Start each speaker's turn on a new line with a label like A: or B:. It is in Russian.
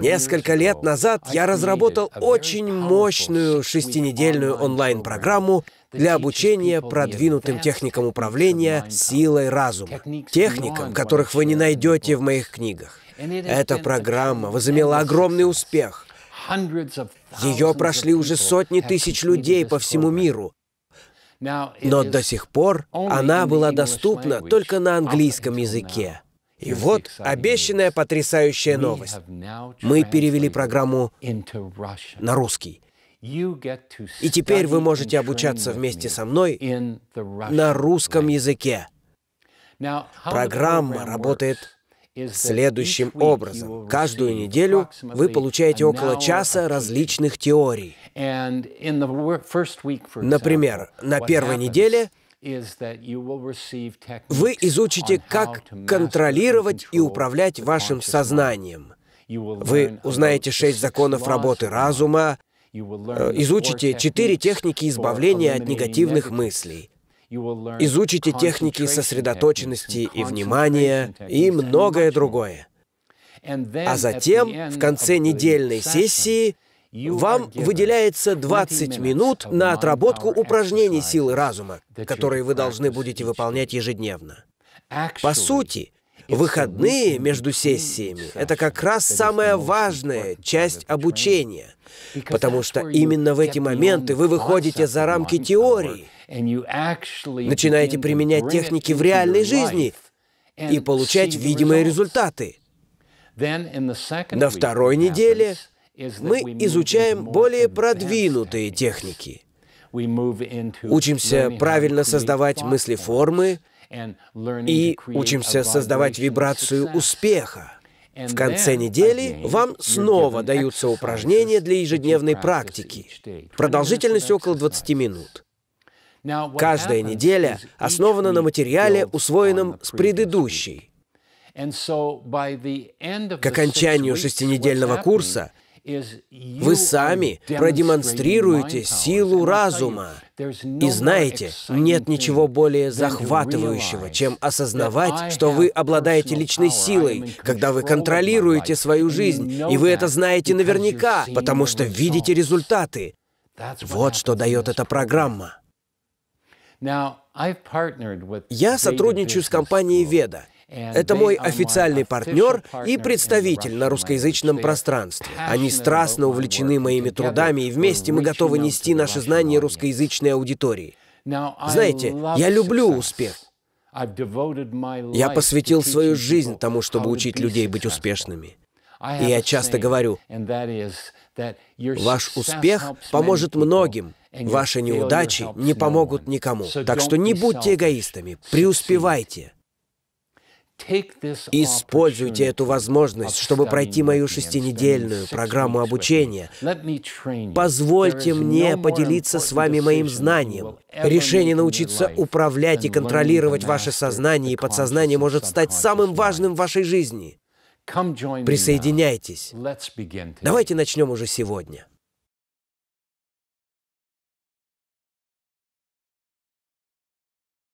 A: Несколько лет назад я разработал очень мощную шестинедельную онлайн-программу для обучения продвинутым техникам управления силой разума. Техникам, которых вы не найдете в моих книгах.
B: Эта
A: программа возымела огромный успех. Ее прошли уже сотни тысяч людей по всему миру. Но до сих пор она была доступна только на английском языке. И вот обещанная потрясающая новость. Мы перевели программу на русский.
B: И теперь вы можете обучаться вместе со мной на
A: русском языке.
B: Программа
A: работает
B: следующим образом.
A: Каждую неделю вы получаете около часа различных теорий.
B: Например, на первой неделе вы изучите, как
A: контролировать и управлять вашим сознанием. Вы узнаете шесть законов работы разума, э, изучите четыре техники избавления от негативных мыслей,
B: изучите техники сосредоточенности
A: и внимания и многое другое.
B: А затем, в конце
A: недельной сессии, вам выделяется 20 минут на отработку упражнений силы разума, которые вы должны будете выполнять ежедневно. По сути, выходные между сессиями — это как раз самая важная часть обучения, потому что именно в эти моменты вы выходите за рамки теории, начинаете применять техники в реальной жизни
B: и получать видимые
A: результаты.
B: На второй неделе — мы изучаем
A: более продвинутые
B: техники. Учимся правильно создавать мыслеформы и учимся создавать вибрацию
A: успеха.
B: В конце
A: недели вам снова даются упражнения для ежедневной практики, продолжительность около 20 минут. Каждая неделя основана на материале, усвоенном с предыдущей.
B: К окончанию шестинедельного курса – вы сами продемонстрируете
A: силу разума. И знаете, нет ничего более захватывающего, чем осознавать, что вы обладаете личной силой, когда вы контролируете свою жизнь, и вы это знаете наверняка, потому что видите результаты. Вот что дает эта программа.
B: Я сотрудничаю с компанией «Веда», это мой официальный партнер и представитель на
A: русскоязычном пространстве. Они страстно увлечены моими трудами, и вместе мы готовы нести наши знания русскоязычной аудитории.
B: Знаете, я люблю успех. Я посвятил свою жизнь тому, чтобы учить людей
A: быть успешными. И я часто говорю,
B: ваш успех поможет многим, ваши неудачи не помогут никому. Так что не будьте эгоистами, преуспевайте. Используйте эту возможность, чтобы пройти мою шестинедельную программу обучения. Позвольте мне
A: поделиться с вами моим знанием. Решение научиться управлять и контролировать ваше сознание и подсознание может стать самым важным в вашей жизни.
B: Присоединяйтесь.
A: Давайте начнем уже сегодня.